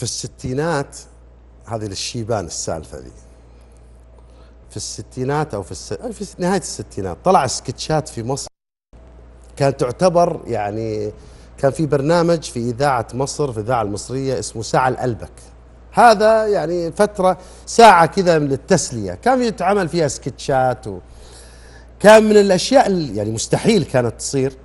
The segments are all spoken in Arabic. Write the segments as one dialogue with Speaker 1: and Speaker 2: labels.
Speaker 1: في الستينات هذه للشيبان السالفه ذي في الستينات او في, الس... في نهايه الستينات طلع سكتشات في مصر كانت تعتبر يعني كان في برنامج في اذاعه مصر في الاذاعه المصريه اسمه ساعه الالبك هذا يعني فتره ساعه كذا للتسليه كان يتعمل فيها سكتشات و... كان من الاشياء اللي يعني مستحيل كانت تصير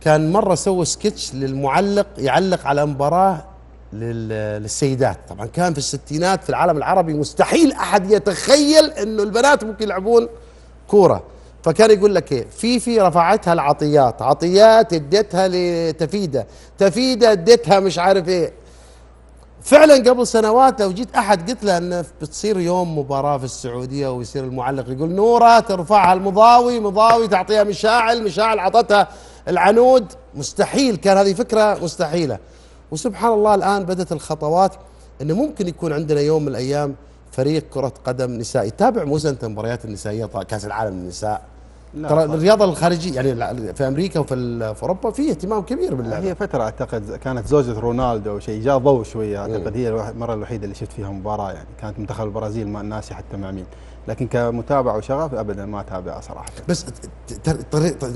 Speaker 1: كان مره سوى سكتش للمعلق يعلق على مباراه للسيدات طبعا كان في الستينات في العالم العربي مستحيل أحد يتخيل أنه البنات ممكن يلعبون كورة فكان يقول لك ايه في في رفعتها العطيات عطيات اديتها لتفيدة تفيدة اديتها مش عارف ايه فعلا قبل سنوات لو جيت احد قلت له انه بتصير يوم مباراه في السعوديه ويصير المعلق يقول نوره ترفعها المضاوي مضاوي تعطيها مشاعل مشاعل عطتها العنود مستحيل كان هذه فكره مستحيله وسبحان الله الآن بدأت الخطوات أنه ممكن يكون عندنا يوم من الأيام فريق كرة قدم نسائي تابع مو مباريات المباريات النسائية كأس العالم للنساء
Speaker 2: ترى الرياضه الخارجيه يعني في امريكا وفي في اوروبا في اهتمام كبير باللعبه هي فتره اعتقد كانت زوجة رونالدو او شيء جاء ضوء شويه اعتقد هي المره الوحيده اللي شفت فيها مباراه يعني كانت منتخب البرازيل ما ناسي حتى مع مين لكن كمتابعه وشغف ابدا ما اتابعها صراحه
Speaker 1: بس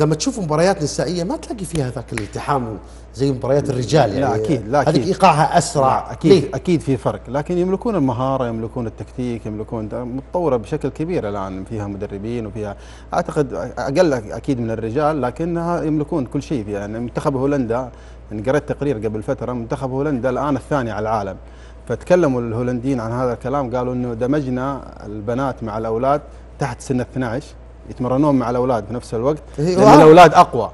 Speaker 1: لما
Speaker 2: تشوف مباريات نسائيه ما تلاقي فيها ذاك الالتحام زي مباريات الرجال يعني لا اكيد لا اكيد هذيك ايقاعها اسرع اكيد ليه؟ اكيد في فرق لكن يملكون المهاره يملكون التكتيك يملكون متطوره بشكل كبير الان فيها مدربين وفيها اعتقد اقل اكيد من الرجال لكنها يملكون كل شيء يعني منتخب هولندا ان يعني قريت تقرير قبل فتره منتخب هولندا الان الثاني على العالم فتكلموا الهولنديين عن هذا الكلام قالوا انه دمجنا البنات مع الاولاد تحت سن 12 يتمرنون مع الاولاد في نفس الوقت إيه، لان الاولاد اقوى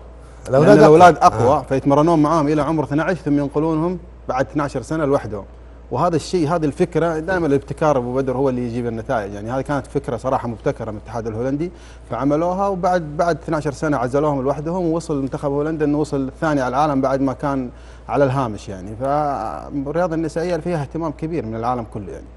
Speaker 2: الاولاد لأن الاولاد اقوى, أقوى آه. فيتمرنون معاهم الى عمر 12 ثم ينقلونهم بعد 12 سنه لوحدهم وهذا الشيء هذه الفكره دائما الابتكار ابو بدر هو اللي يجيب النتائج يعني هذه كانت فكره صراحه مبتكره من الاتحاد الهولندي فعملوها وبعد بعد 12 سنه عزلوهم لوحدهم ووصل منتخب هولندا انه وصل ثاني على العالم بعد ما كان على الهامش يعني فالرياضه النسائيه فيها اهتمام كبير من العالم كله يعني